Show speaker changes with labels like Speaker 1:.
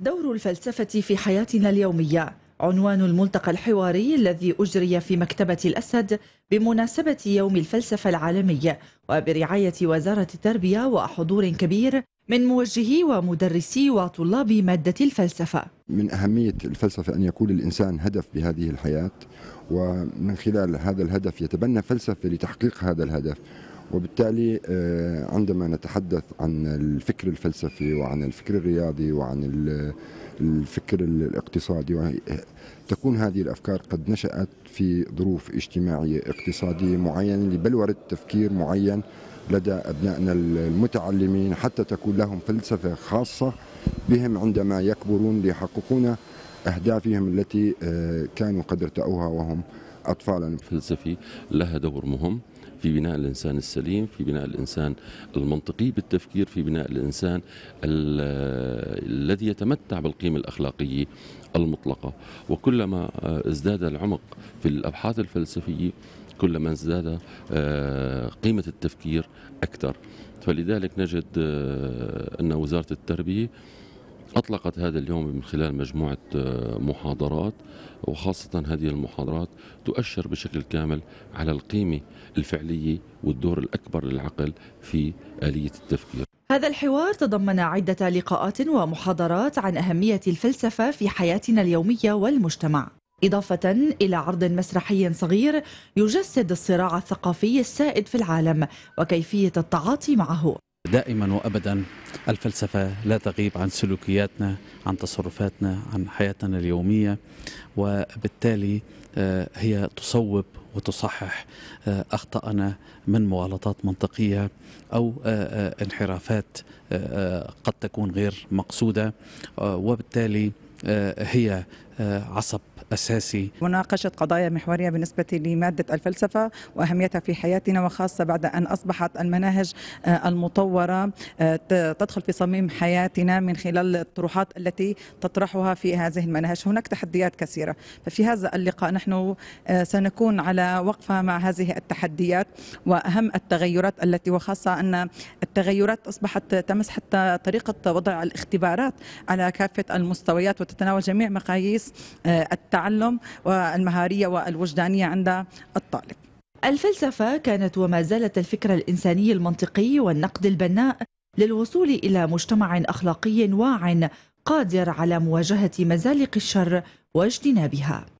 Speaker 1: دور الفلسفة في حياتنا اليومية عنوان الملتقى الحواري الذي أجري في مكتبة الأسد بمناسبة يوم الفلسفة العالمي وبرعاية وزارة التربية وحضور كبير من موجهي ومدرسي وطلاب مادة الفلسفة
Speaker 2: من أهمية الفلسفة أن يكون الإنسان هدف بهذه الحياة ومن خلال هذا الهدف يتبنى فلسفة لتحقيق هذا الهدف وبالتالي آه، عندما نتحدث عن الفكر الفلسفي وعن الفكر الرياضي وعن الفكر الاقتصادي تكون هذه الافكار قد نشات في ظروف اجتماعيه اقتصاديه معينه لبلوره تفكير معين لدى ابنائنا المتعلمين حتى تكون لهم فلسفه خاصه بهم عندما يكبرون ليحققون اهدافهم التي آه، كانوا قد ارتأوها وهم أطفالنا الفلسفي
Speaker 3: لها دور مهم في بناء الإنسان السليم في بناء الإنسان المنطقي بالتفكير في بناء الإنسان الذي يتمتع بالقيمة الأخلاقية المطلقة وكلما آه، ازداد العمق في الأبحاث الفلسفية كلما ازداد آه، قيمة التفكير أكثر فلذلك نجد آه، أن وزارة التربية أطلقت هذا اليوم من خلال مجموعة آه، محاضرات وخاصة هذه المحاضرات تؤشر بشكل كامل على القيمة الفعلية والدور الأكبر للعقل في آلية التفكير
Speaker 1: هذا الحوار تضمن عدة لقاءات ومحاضرات عن أهمية الفلسفة في حياتنا اليومية والمجتمع إضافة إلى عرض مسرحي صغير يجسد الصراع الثقافي السائد في العالم وكيفية التعاطي معه
Speaker 4: دائما وابدا الفلسفه لا تغيب عن سلوكياتنا عن تصرفاتنا عن حياتنا اليوميه وبالتالي آه، هي تصوب وتصحح آه، اخطائنا من مغالطات منطقيه او آه، انحرافات قد تكون غير مقصوده وبالتالي هي عصب أساسي مناقشة قضايا
Speaker 5: محورية بالنسبة لمادة الفلسفة وأهميتها في حياتنا وخاصة بعد أن أصبحت المناهج آه، المطورة آه، تدخل في صميم حياتنا من خلال الطروحات التي تطرحها في هذه المناهج هناك تحديات كثيرة ففي هذا اللقاء نحن آه، سنكون على وقفة مع هذه التحديات وأهم التغيرات التي وخاصة أن التغيرات أصبحت تمس حتى طريقة وضع الاختبارات على كافة المستويات وتتناول جميع مقاييس آه، التعلم والمهارية
Speaker 1: والوجدانية عند الطالب الفلسفة كانت وما زالت الفكر الإنساني المنطقي والنقد البناء للوصول إلى مجتمع أخلاقي واع قادر على مواجهة مزالق الشر واجتنابها